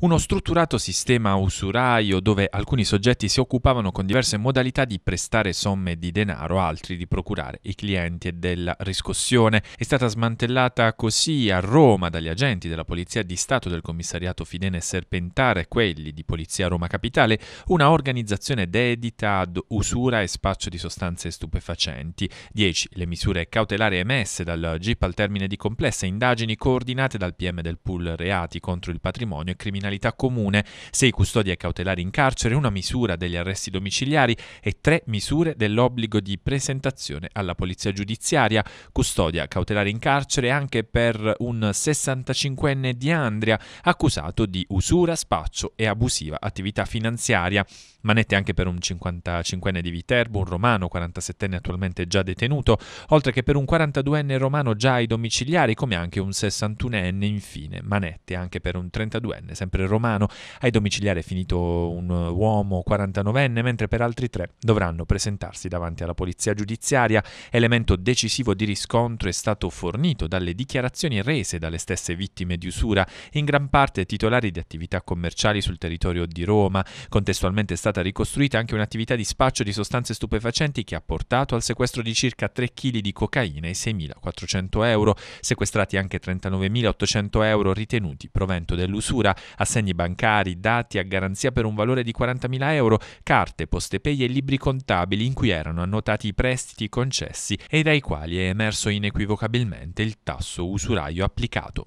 uno strutturato sistema usuraio dove alcuni soggetti si occupavano con diverse modalità di prestare somme di denaro, altri di procurare i clienti e della riscossione. È stata smantellata così a Roma dagli agenti della Polizia di Stato del commissariato Fidene Serpentare, quelli di Polizia Roma Capitale, una organizzazione dedita ad usura e spaccio di sostanze stupefacenti. 10. Le misure cautelari emesse dal GIP al termine di complesse indagini coordinate dal PM del pool reati contro il patrimonio e criminalità criminalità comune, 6 custodie cautelari in carcere, una misura degli arresti domiciliari e tre misure dell'obbligo di presentazione alla polizia giudiziaria, custodia cautelare in carcere anche per un 65enne di Andria accusato di usura, spaccio e abusiva attività finanziaria. Manette anche per un 55enne di Viterbo, un romano 47enne attualmente già detenuto, oltre che per un 42enne romano già ai domiciliari, come anche un 61enne infine. Manette anche per un 32enne sempre sempre romano, ai domiciliari è finito un uomo 49enne, mentre per altri tre dovranno presentarsi davanti alla polizia giudiziaria. Elemento decisivo di riscontro è stato fornito dalle dichiarazioni rese dalle stesse vittime di usura, in gran parte titolari di attività commerciali sul territorio di Roma. Contestualmente è stata ricostruita anche un'attività di spaccio di sostanze stupefacenti che ha portato al sequestro di circa 3 kg di cocaina e 6.400 euro, sequestrati anche 39.800 euro ritenuti provento dell'usura assegni bancari, dati a garanzia per un valore di 40.000 euro, carte, postepei e libri contabili in cui erano annotati i prestiti concessi e dai quali è emerso inequivocabilmente il tasso usuraio applicato.